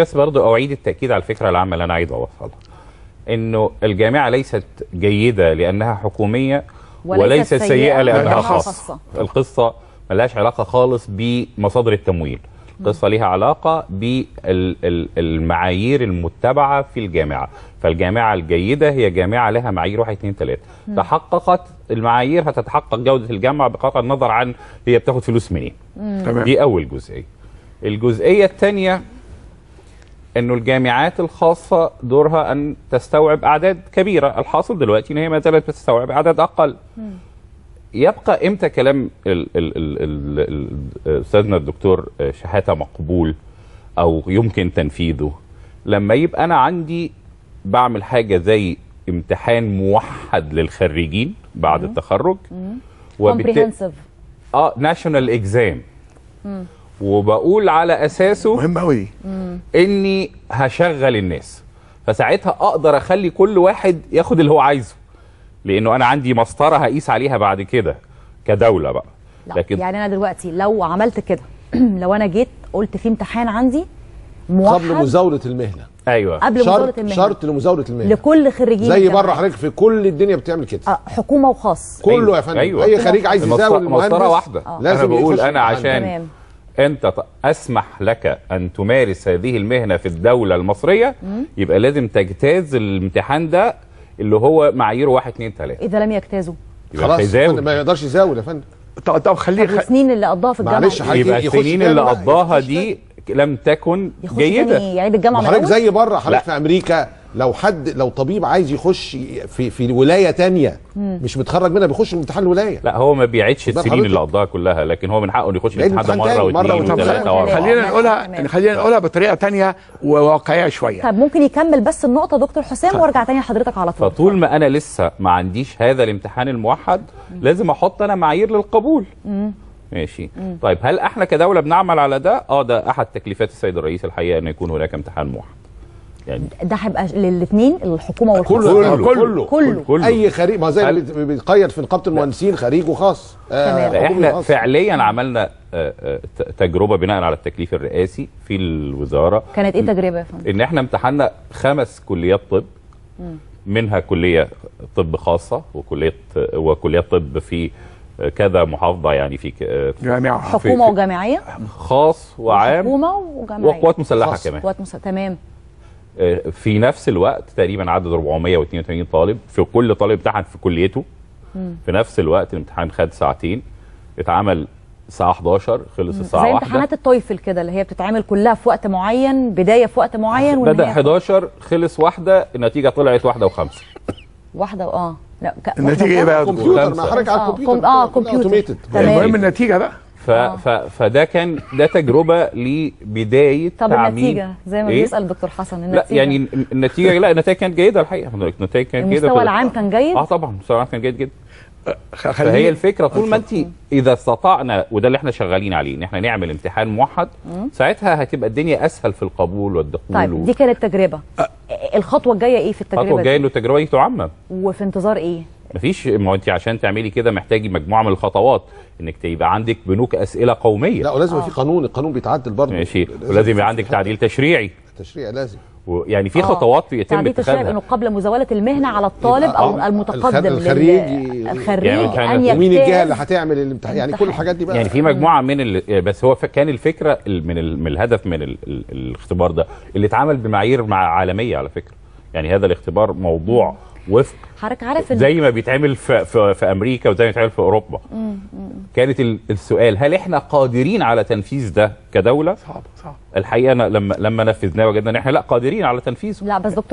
بس برضو أعيد التأكيد على الفكرة العامة اللي أنا عايز أوصلها انه الجامعه ليست جيده لانها حكوميه وليست سيئه لانها خاصه, خاصة. القصه ملهاش علاقه خالص بمصادر التمويل القصه نعم. ليها علاقه بالمعايير المتبعه في الجامعه فالجامعه الجيده هي جامعه لها معايير واحد 2 3 تحققت المعايير هتتحقق جوده الجامعه بقطع النظر عن هي بتاخد فلوس منين دي اول جزئيه الجزئيه الثانيه انه الجامعات الخاصه دورها ان تستوعب اعداد كبيره الحاصل دلوقتي ان هي ما زالت بتستوعب اعداد اقل يبقى امتى كلام استاذنا الدكتور شحاته مقبول او يمكن تنفيذه لما يبقى انا عندي بعمل حاجه زي امتحان موحد للخريجين بعد التخرج وبالتالي اه ناشونال اكزام وبقول على اساسه مهم قوي اني هشغل الناس فساعتها اقدر اخلي كل واحد ياخد اللي هو عايزه لانه انا عندي مسطره هقيس عليها بعد كده كدوله بقى لا. لكن يعني انا دلوقتي لو عملت كده لو انا جيت قلت في امتحان عندي موحد قبل مزاوله المهنه ايوه قبل شرط مزاوله المهنه شرط لمزاوله المهنه لكل خريجين زي بره حضرتك في كل الدنيا بتعمل كده آه حكومه وخاص كله أيوة. يا فندم أيوة. اي خريج عايز يزاول المهنه مسطره واحده آه. لازم انا بقول انا عشان انت اسمح لك ان تمارس هذه المهنه في الدوله المصريه يبقى لازم تجتاز الامتحان ده اللي هو معاييره 1 2 3 اذا لم يجتازوا خلاص ما يقدرش يزاول يا فندم طب طب خليه خ... السنين اللي قضاها في الجامعه معلش يبقى السنين اللي قضاها دي لم تكن جيده يعني بالجامعه حضرتك زي بره حضرتك في امريكا لو حد لو طبيب عايز يخش في في ولايه تانية مش متخرج منها بيخش امتحان الولايه لا هو ما بيعيدش السنين اللي قضاها كلها لكن هو من حقه يخش الامتحان ده مره واثنين وثلاثه واربعه اه. خلينا نقولها خلينا نقولها بطريقه تانية وواقعيه شويه طب ممكن يكمل بس النقطه دكتور حسام طيب. وارجع تاني لحضرتك على طول فطول ما انا لسه ما عنديش هذا الامتحان الموحد لازم احط انا معايير للقبول ماشي طيب هل احنا كدوله بنعمل على ده اه ده احد تكليفات السيد الرئيس الحقيقه انه يكون هناك امتحان موحد يعني ده هيبقى للاثنين الحكومه والخاص كله كله, كله كله كله اي خريج ما زي بيتقيد في نقابه المهندسين خريج وخاص آه احنا خاص. فعليا عملنا آه، آه، تجربه بناء على التكليف الرئاسي في الوزاره كانت ايه تجربه يا فندم؟ ان احنا امتحنا خمس كليات طب منها كليه طب خاصه وكليه وكليه طب في كذا محافظه يعني في جامعه حكومه وجامعيه خاص وعام حكومه وجامعيه وقوات مسلحه كمان قوات مسلحه تمام في نفس الوقت تقريبا عدد 482 طالب في كل طالب امتحن في كليته في نفس الوقت الامتحان خد ساعتين اتعمل الساعه 11 خلص الساعه 1 زي امتحانات التويفل كده اللي هي بتتعمل كلها في وقت معين بدايه في وقت معين بدا 11 خلص واحده النتيجه طلعت واحده وخمسه واحده اه لا النتيجه ايه بقى كمبيوتر ما حضرتك على الكمبيوتر اه كمبيوتر المهم النتيجه بقى آه. ف... فده كان ده تجربه لبدايه طب تعميم النتيجه زي ما إيه؟ بيسال دكتور حسن النتيجه لا يعني النتيجه لا النتيجه يعني كانت جيده الحقيقه النتيجه كانت جيده المستوى العام كان جيد؟ اه طبعا المستوى العام كان جيد جدا أه، فهي الفكره طول ما انت اذا استطعنا وده اللي احنا شغالين عليه ان احنا نعمل امتحان موحد ساعتها هتبقى الدنيا اسهل في القبول والدخول طيب دي كانت تجربه أه. الخطوه الجايه ايه في التجربه الخطوه الجايه انه التجربه دي تعمم وفي انتظار ايه مفيش ما انت عشان تعملي كده محتاجي مجموعه من الخطوات انك تبقى عندك بنوك اسئله قوميه لا ولازم آه. في قانون القانون بيتعدل برضه ماشي ولازم يبقى عندك تعديل تشريعي تشريعي لازم يعني في آه. خطوات يتم اتخاذها انه قبل مزاوله المهنه على الطالب او آه. المتقدم الخريج الخريج يعني ومين الجهه اللي هتعمل الامتحان يعني كل الحاجات دي بقى يعني في مجموعه من بس هو كان الفكره من, ال من الهدف من ال الاختبار ده اللي اتعمل بمعايير مع عالميه على فكره يعني هذا الاختبار موضوع وفق حضرتك عارف زي ما بيتعمل في, في, في امريكا وزي ما بيتعمل في اوروبا مم. كانت السؤال هل احنا قادرين على تنفيذ ده كدوله صعب صعب الحقيقه انا لما لما نفذناه وجدنا ان احنا لا قادرين على تنفيذه لا بس دكتور